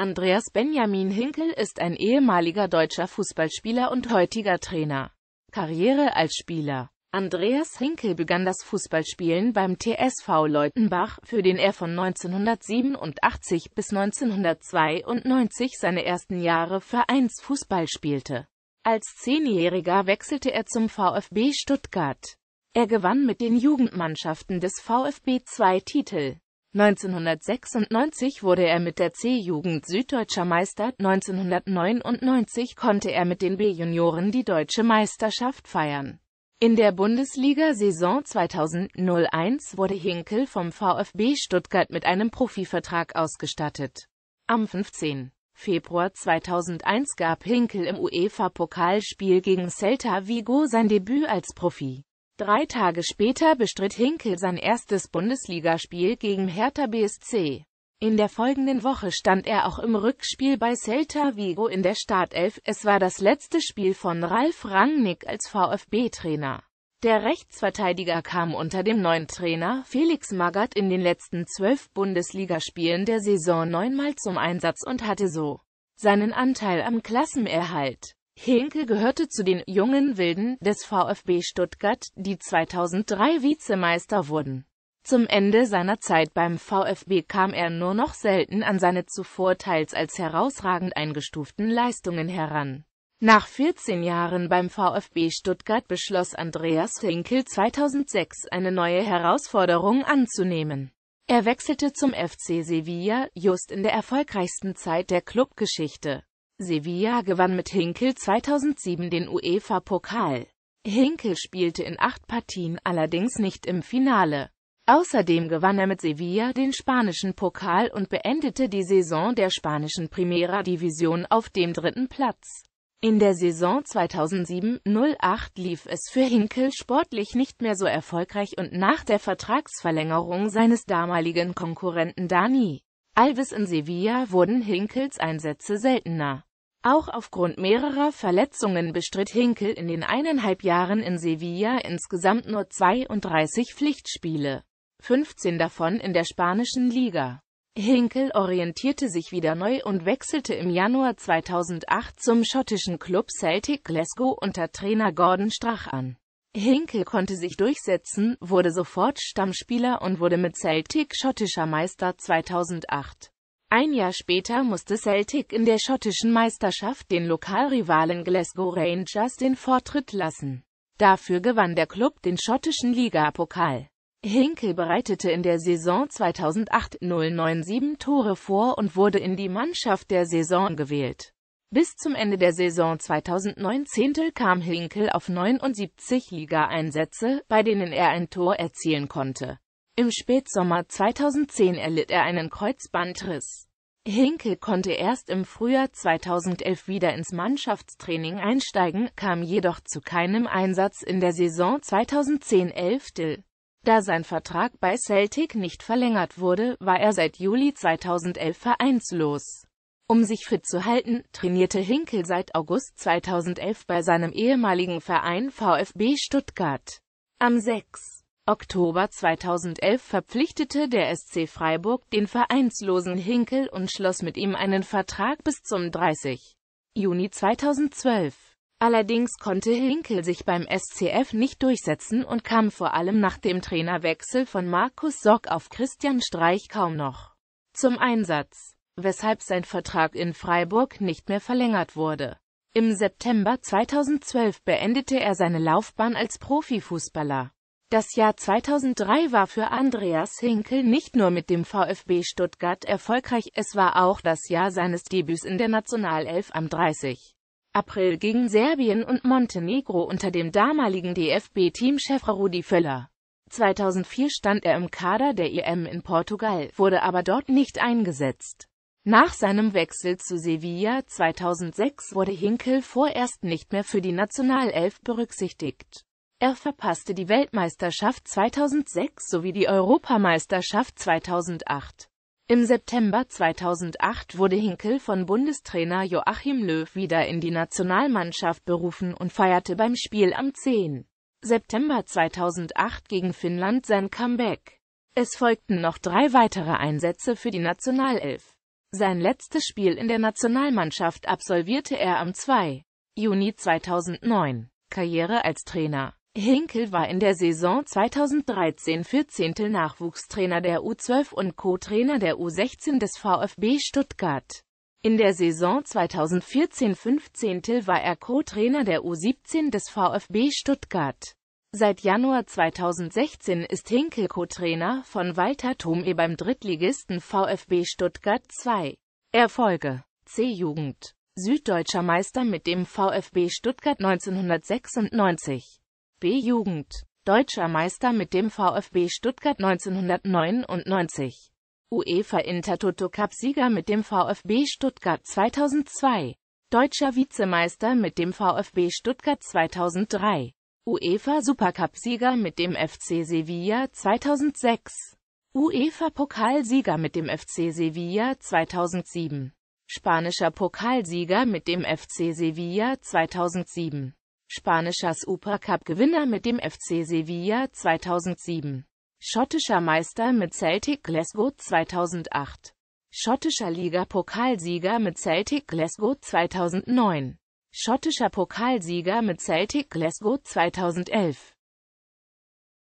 Andreas Benjamin Hinkel ist ein ehemaliger deutscher Fußballspieler und heutiger Trainer. Karriere als Spieler Andreas Hinkel begann das Fußballspielen beim TSV Leutenbach, für den er von 1987 bis 1992 seine ersten Jahre Vereinsfußball spielte. Als Zehnjähriger wechselte er zum VfB Stuttgart. Er gewann mit den Jugendmannschaften des VfB zwei Titel. 1996 wurde er mit der C-Jugend süddeutscher Meister, 1999 konnte er mit den B-Junioren die deutsche Meisterschaft feiern. In der Bundesliga-Saison 2001 wurde Hinkel vom VfB Stuttgart mit einem Profivertrag ausgestattet. Am 15. Februar 2001 gab Hinkel im UEFA-Pokalspiel gegen Celta Vigo sein Debüt als Profi. Drei Tage später bestritt Hinkel sein erstes Bundesligaspiel gegen Hertha BSC. In der folgenden Woche stand er auch im Rückspiel bei Celta Vigo in der Startelf, es war das letzte Spiel von Ralf Rangnick als VfB-Trainer. Der Rechtsverteidiger kam unter dem neuen Trainer Felix Magath in den letzten zwölf Bundesligaspielen der Saison neunmal zum Einsatz und hatte so seinen Anteil am Klassenerhalt. Hinke gehörte zu den jungen Wilden des VfB Stuttgart, die 2003 Vizemeister wurden. Zum Ende seiner Zeit beim VfB kam er nur noch selten an seine zuvor teils als herausragend eingestuften Leistungen heran. Nach 14 Jahren beim VfB Stuttgart beschloss Andreas Hinkel 2006 eine neue Herausforderung anzunehmen. Er wechselte zum FC Sevilla, just in der erfolgreichsten Zeit der Clubgeschichte. Sevilla gewann mit Hinkel 2007 den UEFA-Pokal. Hinkel spielte in acht Partien, allerdings nicht im Finale. Außerdem gewann er mit Sevilla den spanischen Pokal und beendete die Saison der spanischen Primera Division auf dem dritten Platz. In der Saison 2007-08 lief es für Hinkel sportlich nicht mehr so erfolgreich und nach der Vertragsverlängerung seines damaligen Konkurrenten Dani Alves in Sevilla wurden Hinkels Einsätze seltener. Auch aufgrund mehrerer Verletzungen bestritt Hinkel in den eineinhalb Jahren in Sevilla insgesamt nur 32 Pflichtspiele, 15 davon in der spanischen Liga. Hinkel orientierte sich wieder neu und wechselte im Januar 2008 zum schottischen Club Celtic Glasgow unter Trainer Gordon Strach an. Hinkel konnte sich durchsetzen, wurde sofort Stammspieler und wurde mit Celtic schottischer Meister 2008. Ein Jahr später musste Celtic in der schottischen Meisterschaft den Lokalrivalen Glasgow Rangers den Vortritt lassen. Dafür gewann der Club den schottischen Ligapokal. Hinkel bereitete in der Saison 2008-09 sieben Tore vor und wurde in die Mannschaft der Saison gewählt. Bis zum Ende der Saison 2009 kam Hinkel auf 79 Ligaeinsätze, bei denen er ein Tor erzielen konnte. Im Spätsommer 2010 erlitt er einen Kreuzbandriss. Hinkel konnte erst im Frühjahr 2011 wieder ins Mannschaftstraining einsteigen, kam jedoch zu keinem Einsatz in der Saison 2010-11. Da sein Vertrag bei Celtic nicht verlängert wurde, war er seit Juli 2011 vereinslos. Um sich fit zu halten, trainierte Hinkel seit August 2011 bei seinem ehemaligen Verein VfB Stuttgart. Am 6. Oktober 2011 verpflichtete der SC Freiburg den vereinslosen Hinkel und schloss mit ihm einen Vertrag bis zum 30. Juni 2012. Allerdings konnte Hinkel sich beim SCF nicht durchsetzen und kam vor allem nach dem Trainerwechsel von Markus Sock auf Christian Streich kaum noch zum Einsatz, weshalb sein Vertrag in Freiburg nicht mehr verlängert wurde. Im September 2012 beendete er seine Laufbahn als Profifußballer. Das Jahr 2003 war für Andreas Hinkel nicht nur mit dem VfB Stuttgart erfolgreich, es war auch das Jahr seines Debüts in der Nationalelf am 30. April gegen Serbien und Montenegro unter dem damaligen DFB-Teamchef Rudi Völler. 2004 stand er im Kader der EM in Portugal, wurde aber dort nicht eingesetzt. Nach seinem Wechsel zu Sevilla 2006 wurde Hinkel vorerst nicht mehr für die Nationalelf berücksichtigt. Er verpasste die Weltmeisterschaft 2006 sowie die Europameisterschaft 2008. Im September 2008 wurde Hinkel von Bundestrainer Joachim Löw wieder in die Nationalmannschaft berufen und feierte beim Spiel am 10. September 2008 gegen Finnland sein Comeback. Es folgten noch drei weitere Einsätze für die Nationalelf. Sein letztes Spiel in der Nationalmannschaft absolvierte er am 2. Juni 2009. Karriere als Trainer Hinkel war in der Saison 2013-14 Nachwuchstrainer der U12 und Co-Trainer der U16 des VfB Stuttgart. In der Saison 2014-15 war er Co-Trainer der U17 des VfB Stuttgart. Seit Januar 2016 ist Hinkel Co-Trainer von Walter Thome beim Drittligisten VfB Stuttgart 2. Erfolge C-Jugend Süddeutscher Meister mit dem VfB Stuttgart 1996 B-Jugend. Deutscher Meister mit dem VfB Stuttgart 1999. UEFA Intertoto Cup Sieger mit dem VfB Stuttgart 2002. Deutscher Vizemeister mit dem VfB Stuttgart 2003. UEFA Supercup-Sieger mit dem FC Sevilla 2006. UEFA Pokalsieger mit dem FC Sevilla 2007. Spanischer Pokalsieger mit dem FC Sevilla 2007 spanischer Supercup-Gewinner mit dem FC Sevilla 2007, schottischer Meister mit Celtic Glasgow 2008, schottischer Liga-Pokalsieger mit Celtic Glasgow 2009, schottischer Pokalsieger mit Celtic Glasgow 2011.